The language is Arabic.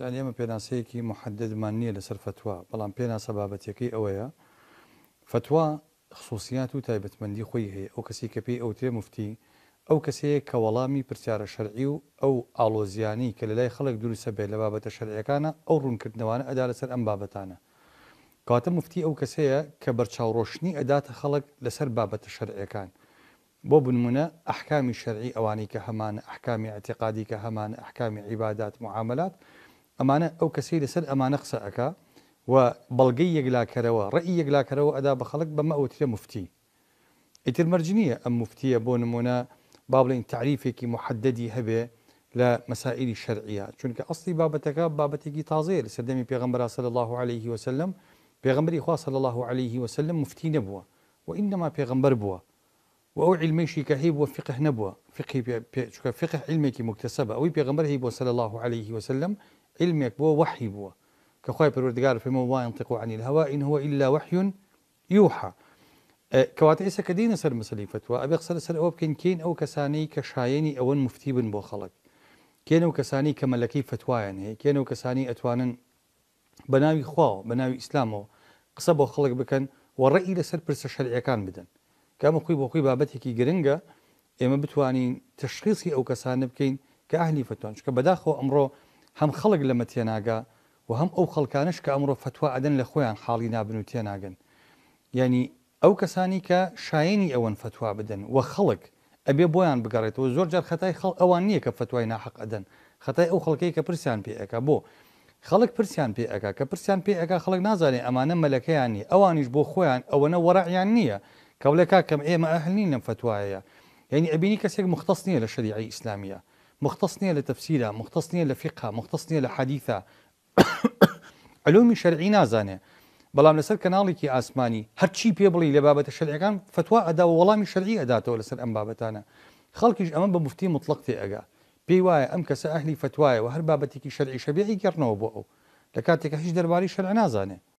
دان ئێمە پێناسەیەکی محەددمان نییە لەسەر فتووا بەڵام پێناسە بابەتەکەی ئەوەیە فتووا خصوصیات و تایبەتمەندی خۆی هەیە ئەو کەسی کە پێی ئەو تێ مفتی ئەو کەسەیە کە وەڵامی پرسیارە شەرعی و ئەو ئالۆزیانی کە لە لای خەڵک دروستە بێت لە بابەتە شەرعەکانە ئەو ڕوونکردنەوانە ئەدا لەسەر ئەم بابەتانە کاتە مفتی ئەو کەسەیە کە بەرچاوڕۆشنی ئەداتە خەڵک لەسەر بابەتە شەرعەکان بۆ بنمونە ئەحکامی شەرعی ئەوانی کە هەمانە ئەحکامی ئەتیقادی کە هەمانە ئەحکامی عیبادات معاملات و أمانة أو كسيرة سر أمانة قسە أكا و بەڵگەی یەکلاکەرەوە ڕێی یەکلاکەرەوە ئەدا بە بما أوتي ئەوترە إتر مرجنية أم مفتية بون بۆ بابلين با بڵین تعریفێکی محددی هەبێ لە مەسائلی شەرعە چونکە ئەستی بابەتەکە بابەتێکی تازەیە لە سەردەمی صلى الله عليه وسلم بيغمبري خوا صلى الله عليه وسلم مفتي نبوة وإنما بيغمبر بوا وأو علميشي كهيب وفقه نبوة فقه فقه كي مكتسبة أو بيغمره صلى الله عليه وسلم علمك بو وحي بو كخوي بروردقار في موضوع ينطق عن الهوى إن هو إلا وحي يوحى أه، كوات إسا كدين سر مسلي فتوى أبي قصر سر أوب كين كين أو كساني كشايني أو مفتيبن بو خلق كين أو كساني كملكي فتوى يعني كين أو كساني أتوانن بناوي خواه بناوي إسلامه قصب بو خلق بكن ورأي لسر برس الشرعي كان بدن كما خوي بو خوي كي جرنجا إما بتوانين تشخيصي أو كسانب كين كأهلي فتوانش كبداخو أمره هەم خەڵک لەمە تێناگا و هەم ئەو خەڵکانش کە ئەمڕۆ فتووا ئەدەن لە خۆیان حاڵی نابن و تێناگەن ینی ئەو کەسانی کە شایانی ئەوەن فتووا بدەن و خەڵک ئەبێ بۆیان بگەڕێتەوە زۆر جار خەتای خەڵ ئەوان نییە کە فتوای ناحق ئەدەن خەتای ئەو خەڵکی کە پرسیان پێەکە بۆ خەڵک پرسیان پێەکە کە پرسیان پێەکە خەڵک نازانێ ئەمانە مەلەکەیانی ئەوانیش بۆ خۆیان ئەوەنە وەڕعیان نییە کەولەکە کەم ئێمە ئەهلنی نم فتوایە یعنی ئەبینی کەسێک مختص نیە لە شریعی ئیسلامیە مختصنية لتفسيرها مختصنية لفقهها مختصنية لحديثها علوم شرعي نازانه بەڵام من کەناڵێکی ئاسمانی هەرچی پێ بڵی لە بابەتە لبابة فتووا كان فتوى وەڵامی شەرعی ئەداتەوە لەسەر أداة ولا سر أم بە مفتی مطلق تێ ئەگا پێی وایە ئەم کەسە ئەهلی فتوایە و هەر بابەتێکی شەرعی شەبیعی گەڕنەوە بۆ ئەو لە کاتێکە هیچ دەرباری